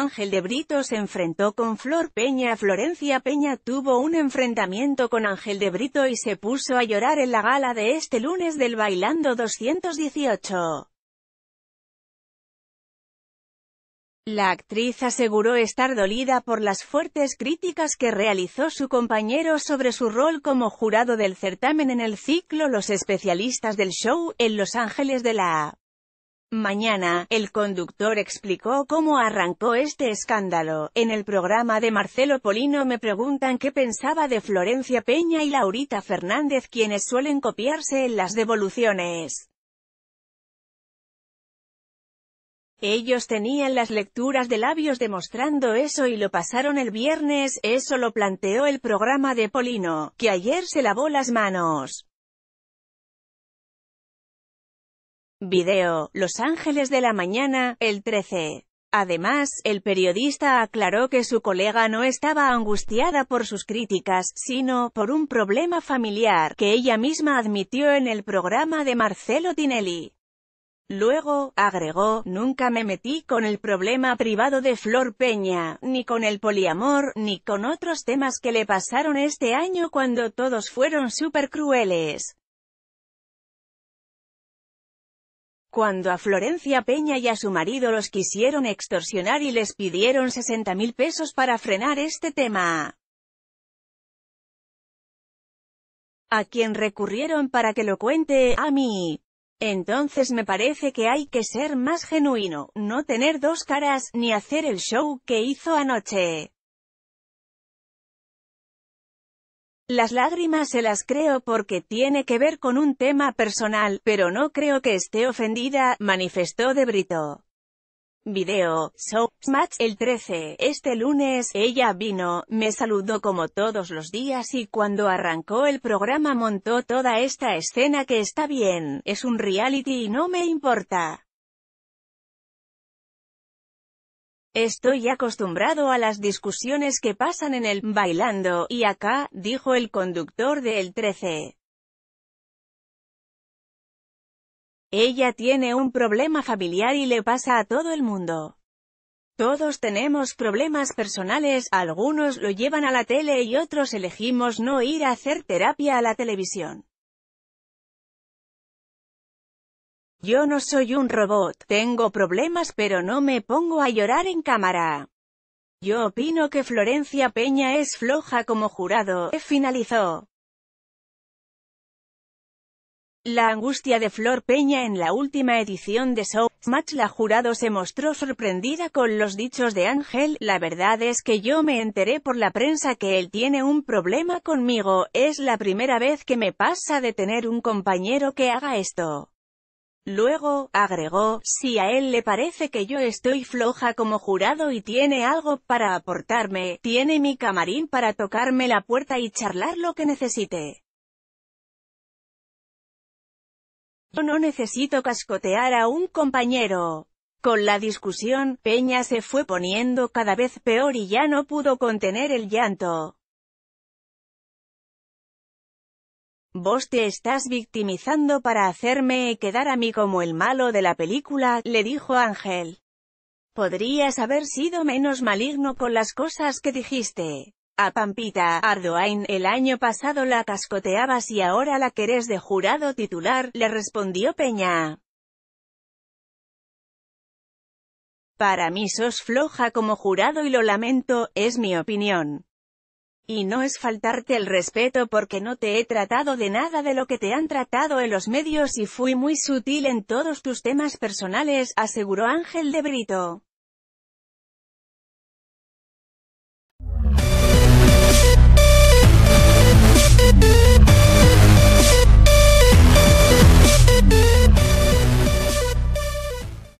Ángel de Brito se enfrentó con Flor Peña. Florencia Peña tuvo un enfrentamiento con Ángel de Brito y se puso a llorar en la gala de este lunes del Bailando 218. La actriz aseguró estar dolida por las fuertes críticas que realizó su compañero sobre su rol como jurado del certamen en el ciclo Los especialistas del show en Los Ángeles de la Mañana, el conductor explicó cómo arrancó este escándalo. En el programa de Marcelo Polino me preguntan qué pensaba de Florencia Peña y Laurita Fernández quienes suelen copiarse en las devoluciones. Ellos tenían las lecturas de labios demostrando eso y lo pasaron el viernes, eso lo planteó el programa de Polino, que ayer se lavó las manos. Video, Los Ángeles de la Mañana, el 13. Además, el periodista aclaró que su colega no estaba angustiada por sus críticas, sino por un problema familiar, que ella misma admitió en el programa de Marcelo Tinelli. Luego, agregó, nunca me metí con el problema privado de Flor Peña, ni con el poliamor, ni con otros temas que le pasaron este año cuando todos fueron súper crueles. Cuando a Florencia Peña y a su marido los quisieron extorsionar y les pidieron 60 mil pesos para frenar este tema. A quien recurrieron para que lo cuente, a mí. Entonces me parece que hay que ser más genuino, no tener dos caras, ni hacer el show que hizo anoche. Las lágrimas se las creo porque tiene que ver con un tema personal, pero no creo que esté ofendida, manifestó De Brito. Video, So Match, el 13, este lunes, ella vino, me saludó como todos los días y cuando arrancó el programa montó toda esta escena que está bien, es un reality y no me importa. Estoy acostumbrado a las discusiones que pasan en el «bailando» y acá, dijo el conductor del El 13. Ella tiene un problema familiar y le pasa a todo el mundo. Todos tenemos problemas personales, algunos lo llevan a la tele y otros elegimos no ir a hacer terapia a la televisión. Yo no soy un robot, tengo problemas pero no me pongo a llorar en cámara. Yo opino que Florencia Peña es floja como jurado, finalizó. La angustia de Flor Peña en la última edición de Show Match la jurado se mostró sorprendida con los dichos de Ángel, la verdad es que yo me enteré por la prensa que él tiene un problema conmigo, es la primera vez que me pasa de tener un compañero que haga esto. Luego, agregó, si a él le parece que yo estoy floja como jurado y tiene algo para aportarme, tiene mi camarín para tocarme la puerta y charlar lo que necesite. Yo no necesito cascotear a un compañero. Con la discusión, Peña se fue poniendo cada vez peor y ya no pudo contener el llanto. Vos te estás victimizando para hacerme quedar a mí como el malo de la película, le dijo Ángel. Podrías haber sido menos maligno con las cosas que dijiste. A Pampita Ardoain, el año pasado la cascoteabas y ahora la querés de jurado titular, le respondió Peña. Para mí sos floja como jurado y lo lamento, es mi opinión. Y no es faltarte el respeto porque no te he tratado de nada de lo que te han tratado en los medios y fui muy sutil en todos tus temas personales, aseguró Ángel de Brito.